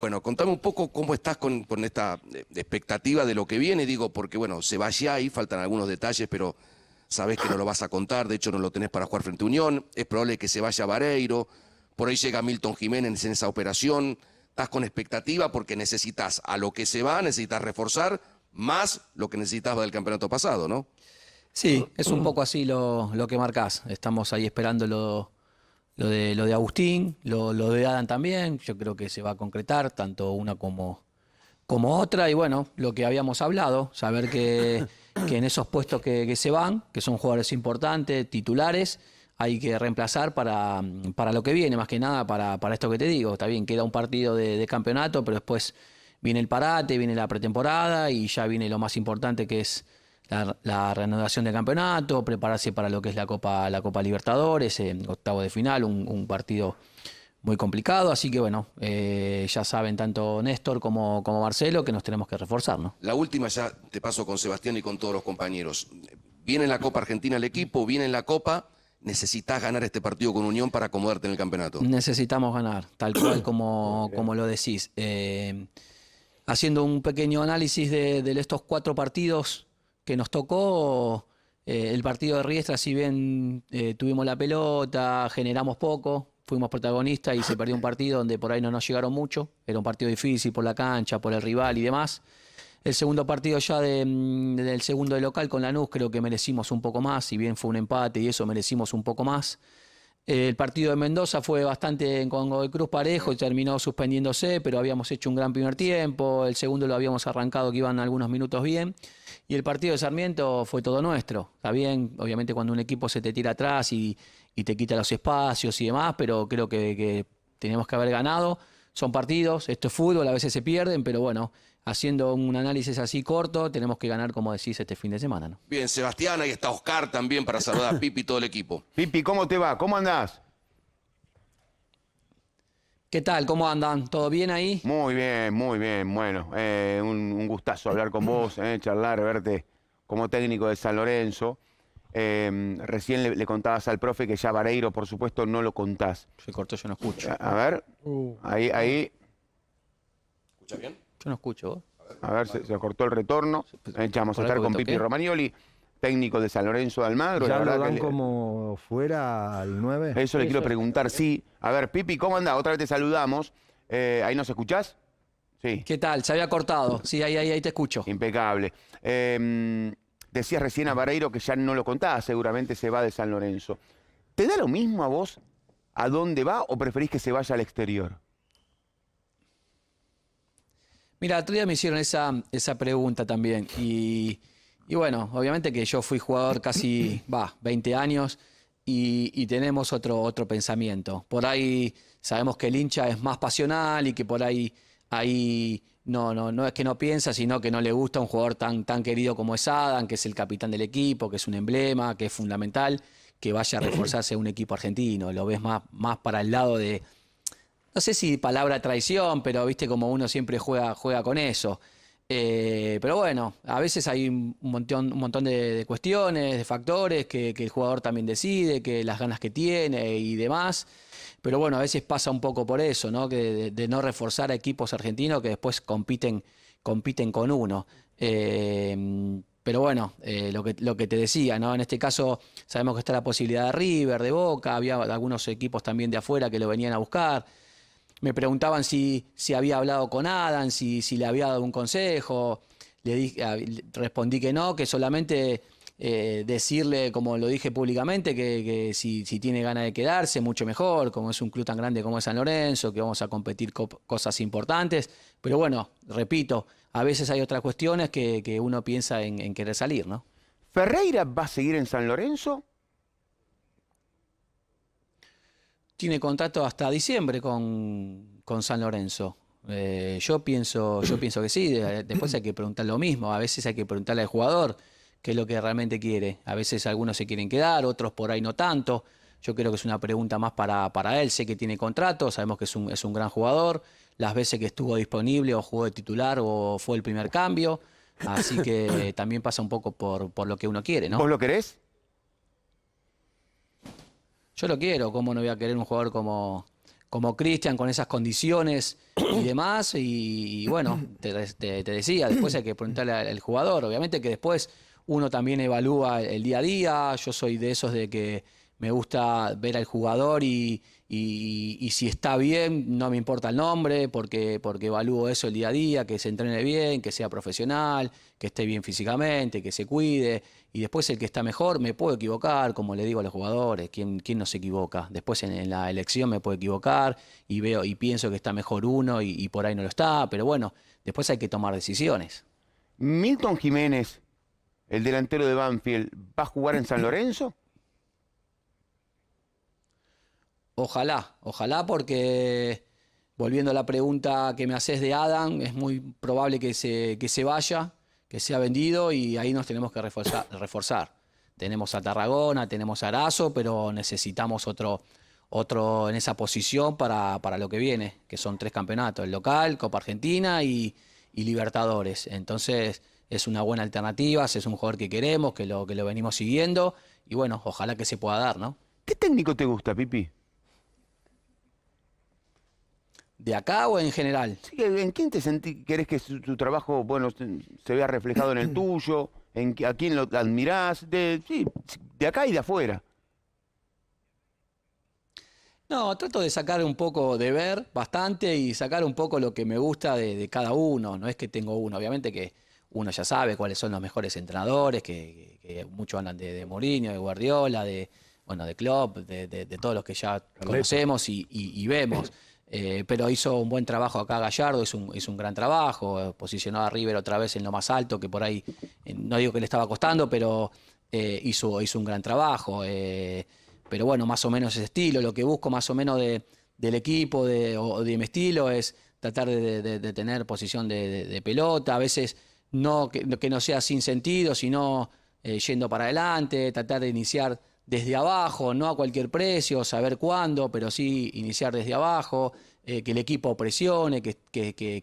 Bueno, contame un poco cómo estás con, esta eh, expectativa de lo que viene, digo, porque bueno, se va ya ahí, faltan algunos detalles, pero sabes que no lo vas a contar, de hecho no lo tenés para jugar frente a Unión, es probable que se vaya Vareiro, por ahí llega Milton Jiménez en esa operación, estás con expectativa porque necesitas a lo que se va, necesitas reforzar más lo que necesitabas del campeonato pasado, ¿no? Sí, es un poco así lo, lo que marcás, estamos ahí esperándolo lo de, lo de Agustín, lo, de Adam también, yo creo que se va a concretar, tanto una como, como otra, y bueno, lo que habíamos hablado, saber que, en esos puestos que, se van, que son jugadores importantes, titulares, hay que reemplazar para, para lo que viene, más que nada para, para, esto que te digo. Está bien, queda un partido de campeonato, pero después viene el parate, viene la pretemporada y ya viene lo más importante que es la, renovación reanudación del campeonato, prepararse para lo que es la Copa, la Copa Libertadores, eh, octavo de final, un, partido muy complicado. Así que bueno, eh, ya saben tanto Néstor como, como Marcelo que nos tenemos que reforzar. ¿no? La última ya te paso con Sebastián y con todos los compañeros. Viene la Copa Argentina el equipo, viene la Copa necesitas ganar este partido con Unión para acomodarte en el campeonato. Necesitamos ganar, tal cual como, como lo decís. Eh, haciendo un pequeño análisis de, estos cuatro partidos que nos tocó eh, el partido de Riestra, si bien eh, tuvimos la pelota, generamos poco, fuimos protagonistas y se perdió un partido donde por ahí no nos llegaron mucho. Era un partido difícil por la cancha, por el rival y demás. El segundo partido ya mm, del segundo de local con Lanús creo que merecimos un poco más, si bien fue un empate y eso merecimos un poco más. El partido de Mendoza fue bastante con de Cruz parejo y terminó suspendiéndose, pero habíamos hecho un gran primer tiempo. El segundo lo habíamos arrancado, que iban algunos minutos bien. Y el partido de Sarmiento fue todo nuestro. Está bien, obviamente, cuando un equipo se te tira atrás y, te quita los espacios y demás, pero creo que, que teníamos que haber ganado. Son partidos, esto es fútbol, a veces se pierden, pero bueno, haciendo un análisis así corto, tenemos que ganar, como decís, este fin de semana. ¿no? Bien, Sebastián, ahí está Oscar también para saludar a Pipi y todo el equipo. Pipi, ¿cómo te va? ¿Cómo andás? ¿Qué tal? ¿Cómo andan? ¿Todo bien ahí? Muy bien, muy bien. Bueno, eh, un, gustazo hablar con vos, eh, charlar, verte como técnico de San Lorenzo. Em, recién le, contabas al profe que ya Vareiro, por supuesto, no lo contás. Se cortó, yo no escucho. A, ver, uh. ahí, ahí. ¿Escuchas bien? Yo no escucho. A ver, se, se cortó el retorno. Echamos pues, a estar con Pipi Romagnoli técnico de San Lorenzo de Almagro. ¿Ya lo dan como fuera al 9? Eso le quiero preguntar, sí. A ver, Pipi, ¿cómo andás? Otra vez te saludamos. Eh, ¿Ahí nos escuchás? Sí. ¿Qué tal? Se había cortado. Sí, ahí, ahí, te escucho. Impecable. Em, decías recién a Vareiro que ya no lo contaba, seguramente se va de San Lorenzo. ¿Te da lo mismo a vos a dónde va o preferís que se vaya al exterior? Mira, otro día me hicieron esa, esa pregunta también. Y, bueno, obviamente que yo fui jugador casi, va, 20 años y, tenemos otro, otro pensamiento. Por ahí sabemos que el hincha es más pasional y que por ahí, no, no, no es que no piensa, sino que no le gusta un jugador tan, tan querido como es Adam, que es el capitán del equipo, que es un emblema, que es fundamental, que vaya a reforzarse un equipo argentino. Lo ves más, más para el lado de, no sé si palabra traición, pero viste como uno siempre juega, juega con eso. Eh, pero bueno, a veces hay un montón, un montón de, cuestiones, de factores que, el jugador también decide, que las ganas que tiene y demás. Pero bueno, a veces pasa un poco por eso, ¿no? de, no reforzar a equipos argentinos que después compiten, compiten con uno. Eh, pero bueno, eh, lo, que, lo que te decía, ¿no? En este caso sabemos que está la posibilidad de River, de Boca, había algunos equipos también de afuera que lo venían a buscar me preguntaban si, si había hablado con Adam, si, si le había dado un consejo. Le dije, ah, respondí que no, que solamente eh, decirle, como lo dije públicamente, que, si, tiene ganas de quedarse, mucho mejor, como es un club tan grande como es San Lorenzo, que vamos a competir cosas importantes. Pero bueno, repito, a veces hay otras cuestiones que, uno piensa en, en querer salir, ¿no? ¿Ferreira va a seguir en San Lorenzo? tiene contrato hasta diciembre con, con San Lorenzo. Eh, yo, pienso, yo pienso que sí, eh, después hay que preguntar lo mismo, a veces hay que preguntarle al jugador qué es lo que realmente quiere. A veces algunos se quieren quedar, otros por ahí no tanto. Yo creo que es una pregunta más para, para él, sé que tiene contrato, sabemos que es un, es un gran jugador, las veces que estuvo disponible o jugó de titular o fue el primer cambio, así que eh, también pasa un poco por, por lo que uno quiere, ¿no? ¿Vos lo querés? yo lo quiero, ¿cómo no voy a querer un jugador como, como Cristian con esas condiciones y demás? Y, bueno, te, decía, después hay que preguntarle al, jugador, obviamente que después uno también evalúa el día a día, yo soy de esos de que me gusta ver al jugador y, y, si está bien, no me importa el nombre, porque, porque evalúo eso el día a día, que se entrene bien, que sea profesional, que esté bien físicamente, que se cuide. Y después el que está mejor, me puedo equivocar, como le digo a los jugadores, ¿quién, no se equivoca? Después en, la elección me puedo equivocar y veo y pienso que está mejor uno y por ahí no lo está, pero bueno, después hay que tomar decisiones. Milton Jiménez, el delantero de Banfield, ¿va a jugar en San Lorenzo? Ojalá, ojalá porque volviendo a la pregunta que me haces de Adam, es muy probable que se, que se vaya, que sea vendido y ahí nos tenemos que reforzar. Tenemos a Tarragona, tenemos a Arazo, pero necesitamos otro, otro en esa posición para, para lo que viene, que son tres campeonatos, el local, Copa Argentina y, Libertadores. Entonces es una buena alternativa, es un jugador que queremos, que lo, que lo venimos siguiendo y bueno, ojalá que se pueda dar, ¿no? ¿Qué técnico te gusta, Pipi? ¿De acá o en general? Sí, ¿En quién te sentís? ¿Querés que su, trabajo bueno, se vea reflejado en el tuyo? ¿En, ¿A quién lo admirás? De, sí, de acá y de afuera. No, trato de sacar un poco, de ver bastante y sacar un poco lo que me gusta de, cada uno. No es que tengo uno, obviamente que uno ya sabe cuáles son los mejores entrenadores, que, muchos hablan de, Mourinho, de Guardiola, de, bueno, de Klopp, de, todos los que ya conocemos y vemos. Eh, pero hizo un buen trabajo acá Gallardo, hizo un, gran trabajo, posicionó a River otra vez en lo más alto, que por ahí, eh, no digo que le estaba costando, pero eh, hizo, hizo un gran trabajo. pero bueno, más o menos ese estilo, lo que busco más o menos de, del equipo de, o de mi estilo es tratar de, tener posición de, pelota, a veces no que, no sea sin sentido, sino yendo para adelante, tratar de iniciar desde abajo, no a cualquier precio, saber cuándo, pero sí iniciar desde abajo, eh, que el equipo presione, que,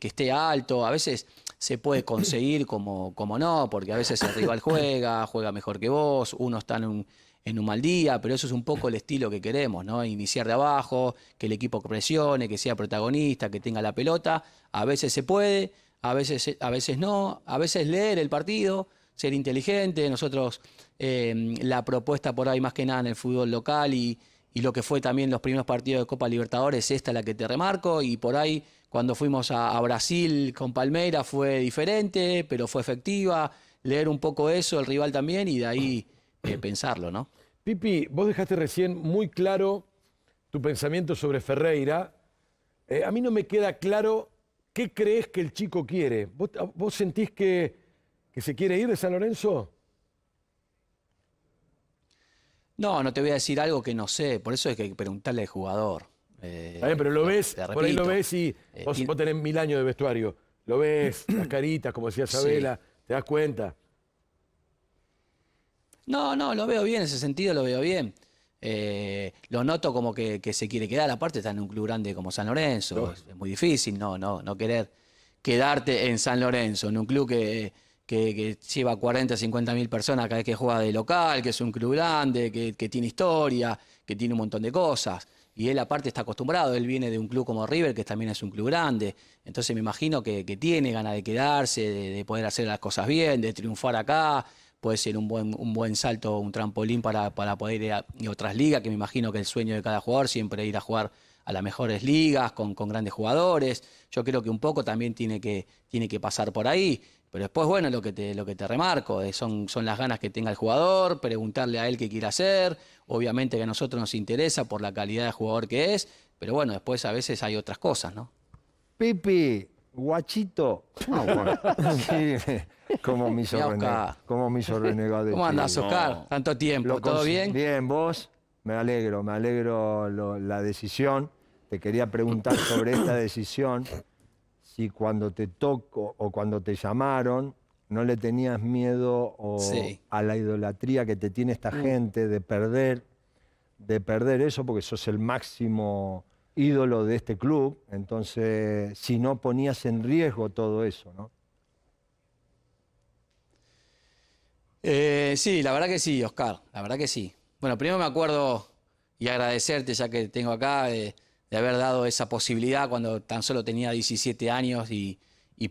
esté alto. A veces se puede conseguir como, como no, porque a veces el rival juega, juega mejor que vos, uno está en un, en mal día, pero eso es un poco el estilo que queremos, ¿no? Iniciar de abajo, que el equipo presione, que sea protagonista, que tenga la pelota. A veces se puede, a veces, a veces no, a veces leer el partido ser inteligente. Nosotros, em, la propuesta por ahí más que nada en el fútbol local y, lo que fue también los primeros partidos de Copa Libertadores, esta es la que te remarco. Y por ahí, cuando fuimos a, Brasil con Palmeiras, fue diferente, pero fue efectiva. Leer un poco eso, el rival también, y de ahí eh, pensarlo, ¿no? Pipi, vos dejaste recién muy claro tu pensamiento sobre Ferreira. Eh, a mí no me queda claro qué crees que el chico quiere. vos sentís que que se quiere ir de San Lorenzo? No, no te voy a decir algo que no sé, por eso hay que preguntarle al jugador. Eh, pero lo ves, por ahí lo ves eh, y vos, tenés mil años de vestuario, lo ves, las caritas, como decía Isabela. te das cuenta. No, no, lo veo bien, en ese sentido lo veo bien. Eh, lo noto como que, se quiere quedar, aparte está en un club grande como San Lorenzo, es, es, muy difícil no, no, no querer quedarte en San Lorenzo, en un club que que, lleva 40, 50 mil personas cada vez que juega de local, que es un club grande, que, tiene historia, que tiene un montón de cosas. Y él aparte está acostumbrado, él viene de un club como River, que también es un club grande. Entonces me imagino que, tiene ganas de quedarse, de, poder hacer las cosas bien, de triunfar acá. Puede ser un buen, un buen salto, un trampolín para, poder ir a otras ligas, que me imagino que el sueño de cada jugador siempre es ir a jugar a las mejores ligas, con, grandes jugadores. Yo creo que un poco también tiene que, tiene que pasar por ahí. Pero después, bueno, lo que te, lo que te remarco eh, son, son las ganas que tenga el jugador, preguntarle a él qué quiere hacer, obviamente que a nosotros nos interesa por la calidad de jugador que es, pero bueno, después a veces hay otras cosas, ¿no? Pipi, guachito. Ah, bueno. como me Como ¿Cómo andas, Oscar? Tanto tiempo, ¿todo bien? Bien, vos. Me alegro, me alegro la decisión. Te quería preguntar sobre esta decisión si cuando te toco o cuando te llamaron no le tenías miedo a la idolatría que te tiene esta mm. gente de perder, de perder eso porque sos el máximo ídolo de este club, entonces si no ponías en riesgo todo eso, ¿no? Eh, sí, la verdad que sí, Oscar, la verdad que sí. Bueno, primero me acuerdo y agradecerte ya que tengo acá de haber dado esa posibilidad cuando tan solo tenía 17 años y,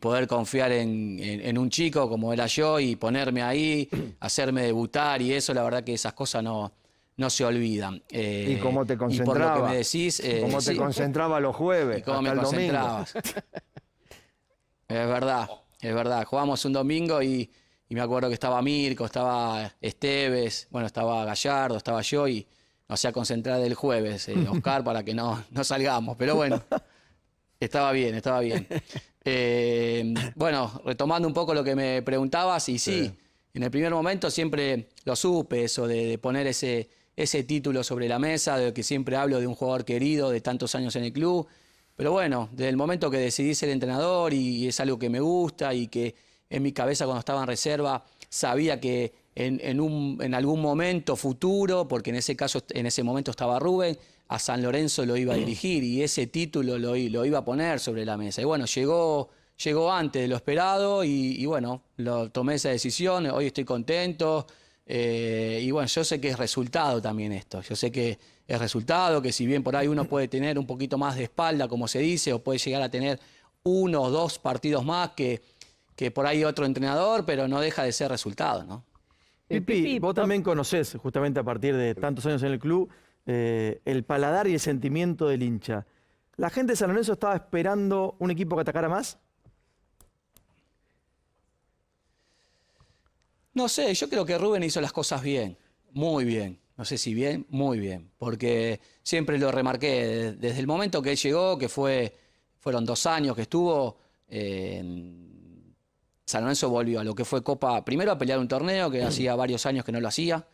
poder confiar en, un chico como era yo y ponerme ahí, hacerme debutar y eso, la verdad que esas cosas no, no se olvidan. Eh, y cómo te concentrabas? por lo que me decís. cómo eh, te concentrabas concentraba los jueves. es verdad, es verdad. Jugamos un domingo y, y me acuerdo que estaba Mirko, estaba Esteves, bueno, estaba Gallardo, estaba yo y no sea concentrar el jueves, en eh, Oscar, para que no, salgamos. Pero bueno, estaba bien, estaba bien. Eh, bueno, retomando un poco lo que me preguntabas, y sí, en el primer momento siempre lo supe, eso de, poner ese, ese título sobre la mesa, de que siempre hablo de un jugador querido de tantos años en el club. Pero bueno, desde el momento que decidí ser entrenador y es algo que me gusta y que en mi cabeza cuando estaba en reserva sabía que en, algún momento futuro, porque en ese caso, en ese momento estaba Rubén, a San Lorenzo lo iba a dirigir y ese título lo, iba a poner sobre la mesa. Y bueno, llegó, antes de lo esperado y, bueno, tomé esa decisión, hoy estoy contento. Eh, y bueno, yo sé que es resultado también esto, yo sé que es resultado, que si bien por ahí uno puede tener un poquito más de espalda, como se dice, o puede llegar a tener uno o dos partidos más que, que por ahí otro entrenador, pero no deja de ser resultado, ¿no? Pipi, vos también conoces, justamente a partir de tantos años en el club, eh, el paladar y el sentimiento del hincha. ¿La gente de San Lorenzo estaba esperando un equipo que atacara más? No sé, yo creo que Rubén hizo las cosas bien, muy bien. No sé si bien, muy bien. Porque siempre lo remarqué, desde el momento que él llegó, que fue, fueron dos años que estuvo, en... Eh, San Lorenzo volvió a lo que fue Copa, primero a pelear un torneo que hacía varios años que no lo hacía,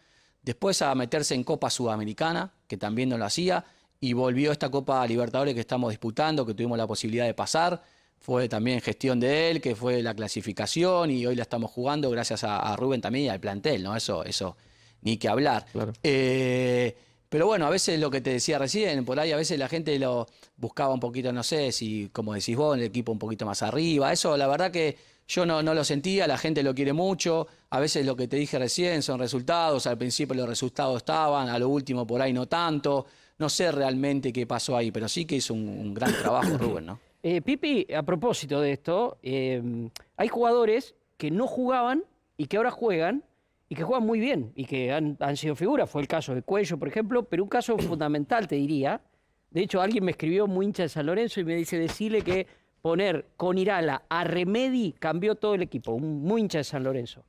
después a meterse en Copa Sudamericana, que también no lo hacía, y volvió esta Copa Libertadores que estamos disputando, que tuvimos la posibilidad de pasar. Fue también gestión de él, que fue la clasificación, y hoy la estamos jugando gracias a, Rubén también y al plantel, ¿no? Eso, eso, ni que hablar. Eh, pero bueno, a veces lo que te decía recién, por ahí a veces la gente lo buscaba un poquito, no sé, si como decís vos, el equipo un poquito más arriba. Eso, la verdad que yo no, lo sentía, la gente lo quiere mucho. A veces lo que te dije recién son resultados. Al principio los resultados estaban, a lo último por ahí no tanto. No sé realmente qué pasó ahí, pero sí que hizo un, gran trabajo Rubén, ¿no? Eh, Pipi, a propósito de esto, eh, hay jugadores que no jugaban y que ahora juegan y que juegan muy bien y que han, han sido figuras. Fue el caso de Cuello, por ejemplo, pero un caso fundamental, te diría. De hecho, alguien me escribió muy hincha de San Lorenzo y me dice, decirle que poner con Irala a Remedi cambió todo el equipo, un muy hincha de San Lorenzo.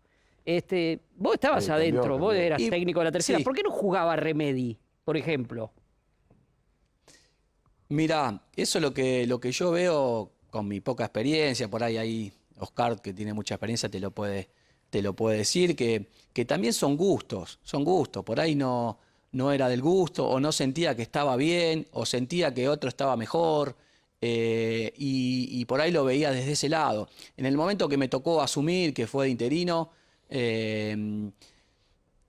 Este, vos estabas adentro, vos eras técnico de la tercera. ¿Por qué no jugaba Remedi, por ejemplo? Mirá, eso es lo que, lo que yo veo con mi poca experiencia, por ahí ahí Oscar, que tiene mucha experiencia, te lo puede, te lo puede decir, que, que también son gustos, son gustos, por ahí no, no era del gusto, o no sentía que estaba bien, o sentía que otro estaba mejor. Eh, y, por ahí lo veía desde ese lado. En el momento que me tocó asumir, que fue de interino, eh,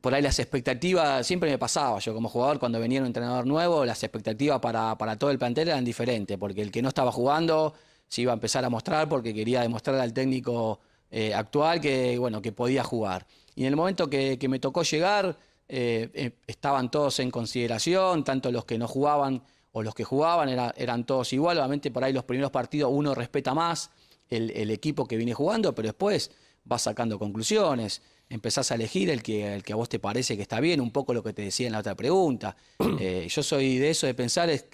por ahí las expectativas, siempre me pasaba yo como jugador, cuando venía un entrenador nuevo, las expectativas para, todo el plantel eran diferentes, porque el que no estaba jugando se iba a empezar a mostrar porque quería demostrar al técnico eh, actual que, bueno, que podía jugar. Y en el momento que me tocó llegar, estaban todos en consideración, tanto los que no jugaban o los que jugaban eran todos igual. Obviamente por ahí los primeros partidos uno respeta más el, equipo que viene jugando, pero después vas sacando conclusiones. Empezás a elegir el que, el que a vos te parece que está bien, un poco lo que te decía en la otra pregunta. Eh, yo soy de eso, de pensar, es,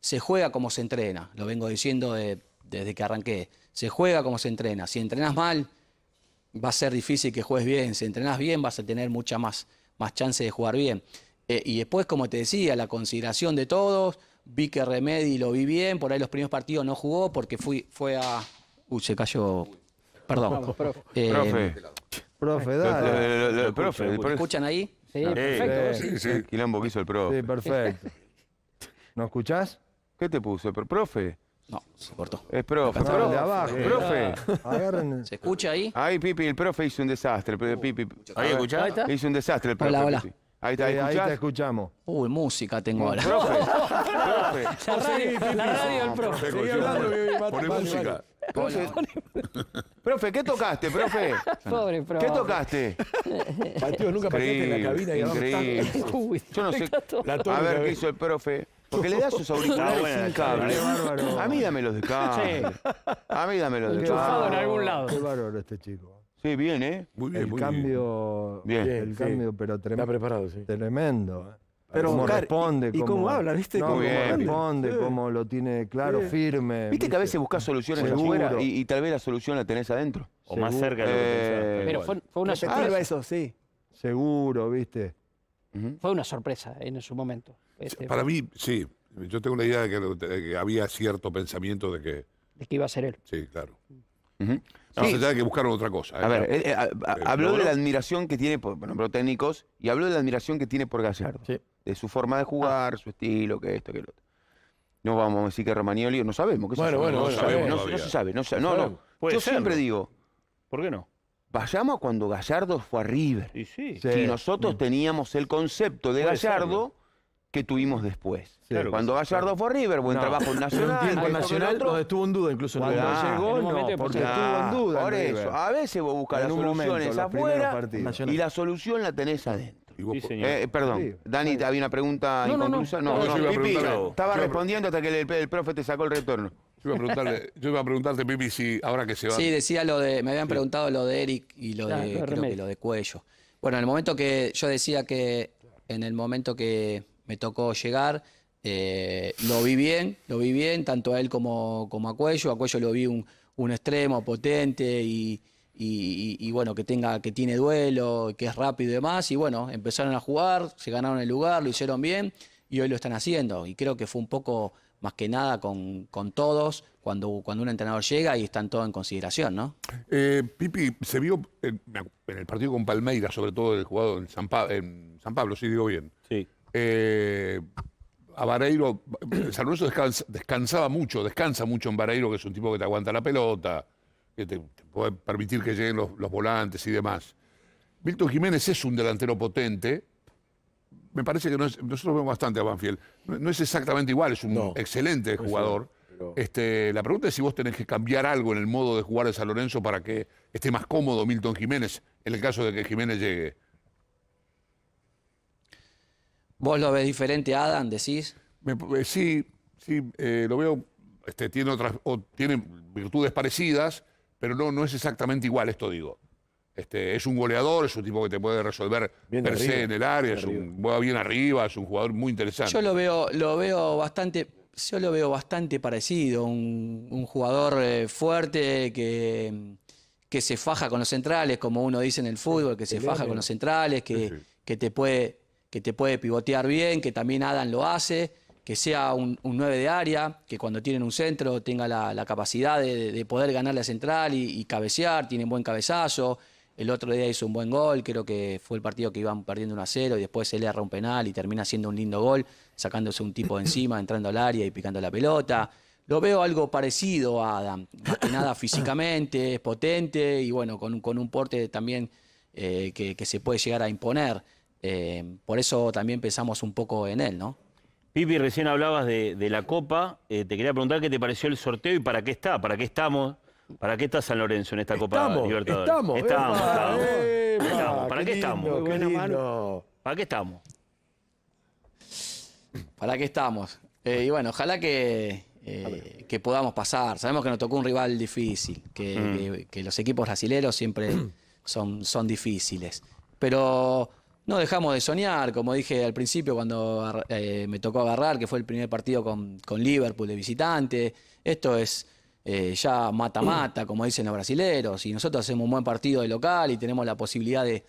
se juega como se entrena, lo vengo diciendo desde que arranqué. Se juega como se entrena. Si entrenás mal, va a ser difícil que juegues bien. Si entrenás bien, vas a tener mucha más, más chance de jugar bien. Eh, y después, como te decía, la consideración de todos, vi que Remedi lo vi bien, por ahí los primeros partidos no jugó porque fui, fue a... Uy, se cayó... Perdón. Eh, profe. profe. Profe, dale. Lo, escuchan ahí? Sí, perfecto. Sí, sí, Quilombo que hizo el profe. Sí, perfecto. ¿No escuchás? ¿Qué te puso? ¿Profe? No, se cortó. Es profe. profe. De abajo. profe. Agarren. ¿Se escucha ahí? Ahí, Pipi, el profe hizo un desastre. Pipi, ¿Ahí escuchás? Hizo un desastre el profe. Hola, hola. Ahí, te, eh, ahí, te escuchamos. Uy, música tengo mm, ahora. Profe, profe. La radio, la radio del profe. Seguí hablando, Poné música. Profe, profe, ¿qué tocaste, profe? Pobre profe. ¿Qué tocaste? Mateo, nunca pateaste en la cabina increíble. Yo no sé. A ver qué hizo el profe. Porque le da sus ah, auriculares buena, sin cable. a mí dámelos de cable. Sí. A mí dámelos de cable. Enchufado en algún lado. Qué bárbaro este chico. Sí, bien, ¿eh? Muy bien, el cambio, bien. El cambio, pero tremendo. Está preparado, sí. Tremendo. ¿eh? Pero cómo responde, y cómo, habla, ¿viste? Como responde, como cómo lo tiene claro, firme. ¿Viste, que a veces buscas soluciones afuera y, tal vez la solución la tenés adentro. O más cerca de lo que eh, Pero fue, una sorpresa. eso, sí. Seguro, ¿viste? Fue una sorpresa en su momento. Este, para mí, sí. Yo tengo la idea de que, había cierto pensamiento de que... De que iba a ser él. Sí, claro. No, se que buscar otra cosa. ¿eh? A ver, eh, eh, habló de la admiración que tiene por bueno, técnicos y habló de la admiración que tiene por Gallardo. De su forma de jugar, ah. su estilo, que esto, que lo otro. No vamos a decir que Romagnoli, no sabemos. ¿qué bueno, bueno, no, sabemos, no, se sabe. No, se, Yo siempre digo. ¿Por qué no? Vayamos cuando Gallardo fue a River. si sí. sí. nosotros teníamos el concepto de Gallardo que tuvimos después. cuando Gallardo claro. fue River, buen trabajo Nacional. Un tiempo Nacional otro, estuvo en duda incluso. Cuando llegó, no, porque estuvo en duda. Por eso, a veces vos buscas las soluciones afuera y la solución la tenés adentro. Sí, eh, perdón, sí. Dani, había una pregunta inconclusa. No, no, no Pipi, estaba respondiendo hasta que el, profe te sacó el retorno. Yo iba, a yo iba a preguntarte, Pipi, si ahora que se va. Sí, decía lo de, me habían preguntado lo de Eric y lo de, lo de Cuello. Bueno, en el momento que yo decía que, en el momento que me tocó llegar. Eh, lo vi bien, lo vi bien, tanto a él como, como a Cuello. A Cuello lo vi un, extremo potente y, bueno, que tenga, que tiene duelo, que es rápido y demás. Y bueno, empezaron a jugar, se ganaron el lugar, lo hicieron bien y hoy lo están haciendo. Y creo que fue un poco más que nada con, todos cuando, cuando un entrenador llega y están todos en consideración, ¿no? Eh, Pipi, se vio en, el partido con Palmeiras, sobre todo el jugador en San, Pablo, si digo bien. Sí. Eh, a Vareiro, eh, San Lorenzo descansaba mucho, descansa mucho en Vareiro, que es un tipo que te aguanta la pelota, que te, puede permitir que lleguen los, volantes y demás. Milton Jiménez es un delantero potente. Me parece que no es, nosotros vemos bastante a Banfield. No, es exactamente igual, es un excelente jugador. Este, la pregunta es si vos tenés que cambiar algo en el modo de jugar de San Lorenzo para que esté más cómodo Milton Jiménez en el caso de que Jiménez llegue. ¿Vos lo ves diferente a Adam, decís? Eh, sí, sí, eh, lo veo. Este, tiene virtudes parecidas, pero no, no es exactamente igual, esto digo. Este, es un goleador, es un tipo que te puede resolver per se en el área, es un, juega bien arriba, es un jugador muy interesante. Yo lo veo, lo veo bastante, yo lo veo bastante parecido, un, jugador eh, fuerte que, que se faja con los centrales, como uno dice en el fútbol, que se faja con los centrales, que, que te puede que te puede pivotear bien, que también Adam lo hace, que sea un, 9 de área, que cuando tiene un centro tenga la, capacidad de, poder ganar la central y, cabecear, tiene buen cabezazo. El otro día hizo un buen gol, creo que fue el partido que iban perdiendo 1 a 0 y después se le erra un penal y termina haciendo un lindo gol, sacándose un tipo de encima, entrando al área y picando la pelota. Lo veo algo parecido a Adam, más que nada físicamente, es potente y bueno, con, un porte también eh, que se puede llegar a imponer. Em, por eso también pensamos un poco en él, ¿no? Pipi, recién hablabas de, la Copa. Eh, te quería preguntar qué te pareció el sorteo y para qué está, para qué estamos, para qué está San Lorenzo en esta Copa Libertadores. Estamos, estamos, estamos. estamos. ¿Para qué, estamos? ¿Para qué estamos? ¿Para qué estamos? y bueno, ojalá eh, que, podamos pasar. Sabemos que nos tocó un rival difícil, que, mm. los equipos brasileños siempre son, son difíciles. Pero no dejamos de soñar, como dije al principio cuando eh, me tocó agarrar, que fue el primer partido con, con Liverpool de visitante. Esto es eh, ya mata-mata, como dicen los brasileros. Y nosotros hacemos un buen partido de local y tenemos la posibilidad de,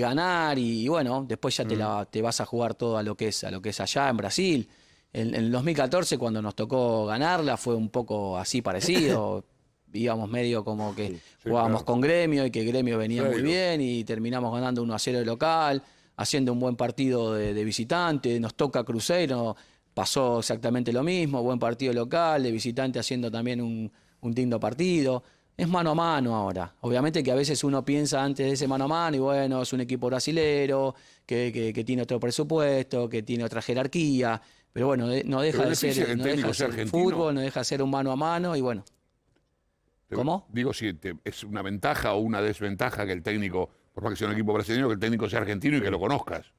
ganar. Y, bueno, después ya te, mm. te vas a jugar todo lo que es, a lo que es allá en Brasil. En, el 2014, cuando nos tocó ganarla, fue un poco así parecido. íbamos medio como que jugábamos con Gremio y que Gremio venía muy bien y terminamos ganando 1 a 0 de local, haciendo un buen partido de, visitante, nos toca Cruzeiro, pasó exactamente lo mismo, buen partido local, de visitante haciendo también un, un digno partido. Es mano a mano ahora. Obviamente que a veces uno piensa antes de ese mano a mano y bueno, es un equipo brasilero, que, tiene otro presupuesto, que tiene otra jerarquía. Pero bueno, no deja de ser, no deja ser fútbol, no deja de ser un mano a mano y bueno, ¿Cómo? Digo, si es una ventaja o una desventaja que el técnico, por más que sea un equipo brasileño, que el técnico sea argentino y que lo conozcas.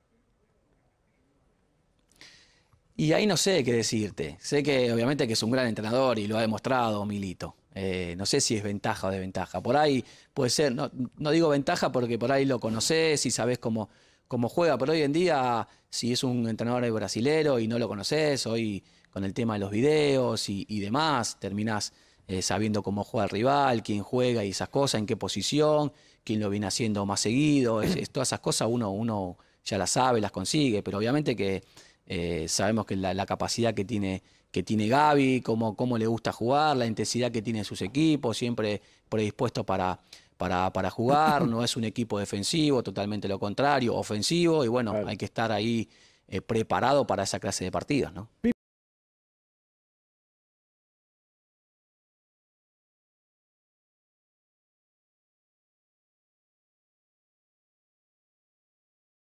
Y ahí no sé qué decirte. Sé que obviamente que es un gran entrenador y lo ha demostrado Milito. Eh, no sé si es ventaja o desventaja. Por ahí puede ser, no, digo ventaja porque por ahí lo conoces y sabes cómo, cómo juega, pero hoy en día, si es un entrenador brasilero y no lo conoces, hoy con el tema de los videos y, y demás, terminás eh, sabiendo cómo juega el rival, quién juega y esas cosas, en qué posición, quién lo viene haciendo más seguido, todas esas cosas uno, uno ya las sabe, las consigue, pero obviamente que eh, sabemos que la, capacidad que tiene, que tiene Gaby, cómo, cómo le gusta jugar, la intensidad que tiene sus equipos, siempre predispuesto para, para, jugar, no es un equipo defensivo, totalmente lo contrario, ofensivo, y bueno, hay que estar ahí eh, preparado para esa clase de partidos, ¿no?